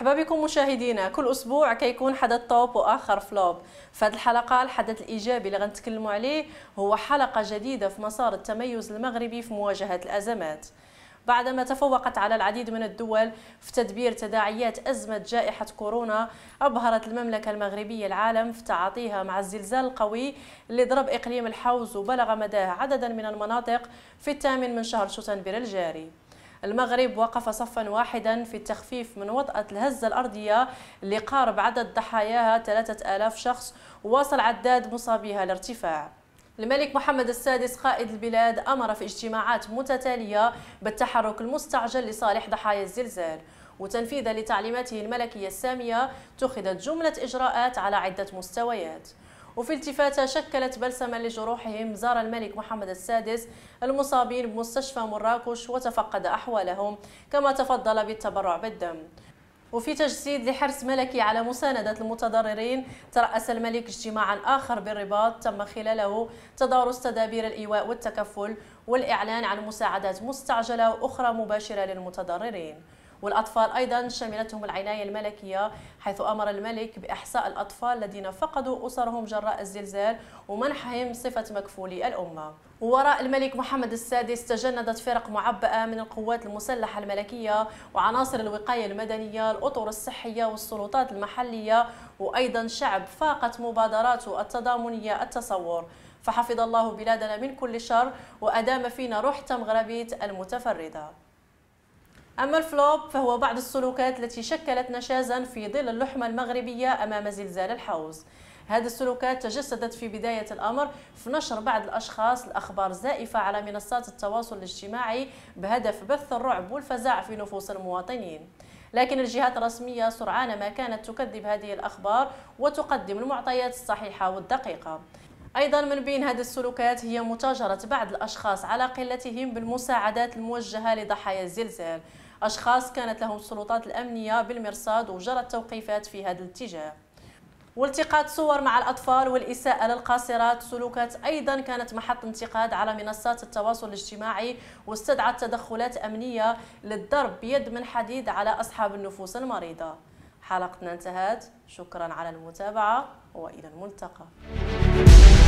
مرحبا بكم مشاهدينا كل اسبوع كيكون حدث توب واخر فلوب فهاد الحلقه الحدث الايجابي اللي غنتكلموا عليه هو حلقه جديده في مسار التميز المغربي في مواجهه الازمات بعدما تفوقت على العديد من الدول في تدبير تداعيات أزمة جائحة كورونا أبهرت المملكة المغربية العالم في تعاطيها مع الزلزال القوي اللي ضرب إقليم الحوز وبلغ مداه عددا من المناطق في الثامن من شهر شتنبر الجاري المغرب وقف صفا واحدا في التخفيف من وطأة الهزة الأرضية اللي قارب عدد ضحاياها 3000 شخص وواصل عداد مصابيها الارتفاع الملك محمد السادس قائد البلاد أمر في اجتماعات متتالية بالتحرك المستعجل لصالح ضحايا الزلزال وتنفيذا لتعليماته الملكية السامية اتخذت جملة إجراءات على عدة مستويات وفي التفاتة شكلت بلسما لجروحهم زار الملك محمد السادس المصابين بمستشفى مراكش وتفقد أحوالهم كما تفضل بالتبرع بالدم وفي تجسيد لحرص ملكي على مساندة المتضررين ترأس الملك اجتماعا آخر بالرباط تم خلاله تدارس تدابير الإيواء والتكفل والإعلان عن مساعدات مستعجلة وأخرى مباشرة للمتضررين والأطفال أيضا شملتهم العناية الملكية حيث أمر الملك بإحصاء الأطفال الذين فقدوا أسرهم جراء الزلزال ومنحهم صفة مكفولي الأمة وراء الملك محمد السادس تجندت فرق معبأة من القوات المسلحة الملكية وعناصر الوقاية المدنية الأطر الصحية والسلطات المحلية وأيضا شعب فاقت مبادراته التضامنية التصور فحفظ الله بلادنا من كل شر وأدام فينا روح تمغربيت المتفردة أما الفلوب فهو بعض السلوكات التي شكلت نشازا في ظل اللحمة المغربية أمام زلزال الحوز هذه السلوكات تجسدت في بداية الأمر في نشر بعض الأشخاص الأخبار زائفة على منصات التواصل الاجتماعي بهدف بث الرعب والفزع في نفوس المواطنين لكن الجهات الرسمية سرعان ما كانت تكذب هذه الأخبار وتقدم المعطيات الصحيحة والدقيقة ايضا من بين هذه السلوكات هي متاجره بعض الاشخاص على قلتهم بالمساعدات الموجهه لضحايا الزلزال أشخاص كانت لهم السلطات الأمنية بالمرصاد وجرت توقيفات في هذا الاتجاه والتقاط صور مع الأطفال والإساءة للقاصرات سلوكات أيضا كانت محط انتقاد على منصات التواصل الاجتماعي واستدعت تدخلات أمنية للضرب بيد من حديد على أصحاب النفوس المريضة حلقتنا انتهت شكرا على المتابعة وإلى الملتقى